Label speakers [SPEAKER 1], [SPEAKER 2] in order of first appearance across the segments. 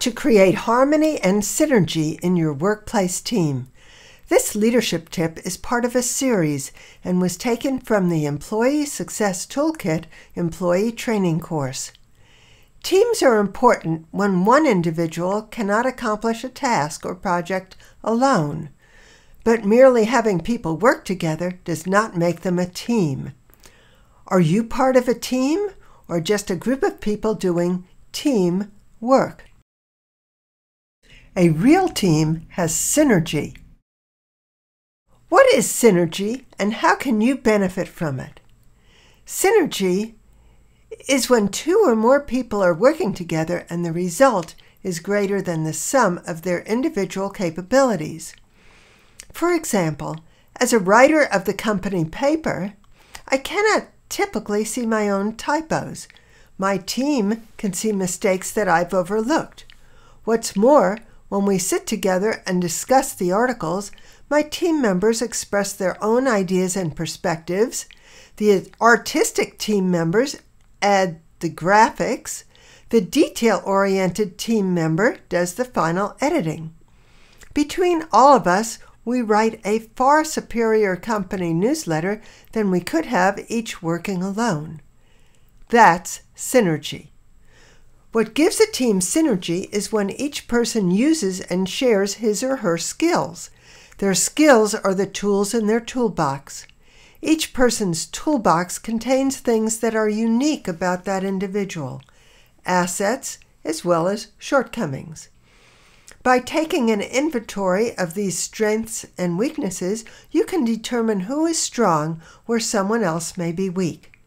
[SPEAKER 1] to create harmony and synergy in your workplace team. This leadership tip is part of a series and was taken from the Employee Success Toolkit employee training course. Teams are important when one individual cannot accomplish a task or project alone, but merely having people work together does not make them a team. Are you part of a team or just a group of people doing team work? A real team has synergy. What is synergy and how can you benefit from it? Synergy is when two or more people are working together and the result is greater than the sum of their individual capabilities. For example, as a writer of the company paper, I cannot typically see my own typos. My team can see mistakes that I've overlooked. What's more, when we sit together and discuss the articles, my team members express their own ideas and perspectives. The artistic team members add the graphics. The detail oriented team member does the final editing. Between all of us, we write a far superior company newsletter than we could have each working alone. That's synergy. What gives a team synergy is when each person uses and shares his or her skills. Their skills are the tools in their toolbox. Each person's toolbox contains things that are unique about that individual, assets as well as shortcomings. By taking an inventory of these strengths and weaknesses, you can determine who is strong where someone else may be weak.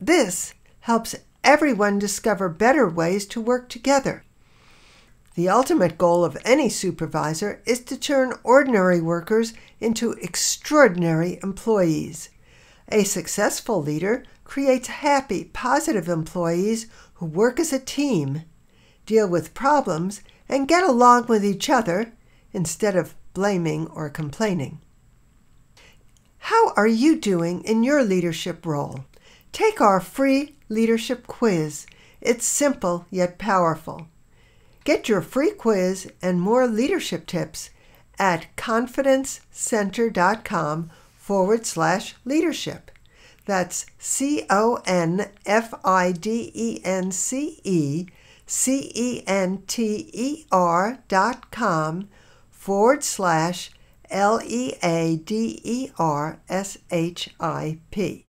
[SPEAKER 1] This helps everyone discover better ways to work together. The ultimate goal of any supervisor is to turn ordinary workers into extraordinary employees. A successful leader creates happy, positive employees who work as a team, deal with problems, and get along with each other instead of blaming or complaining. How are you doing in your leadership role? Take our free Leadership Quiz. It's simple yet powerful. Get your free quiz and more leadership tips at confidencecenter.com forward slash leadership. That's C O N F I D E N C E C E N T E R dot com forward slash L E A D E R S H I P.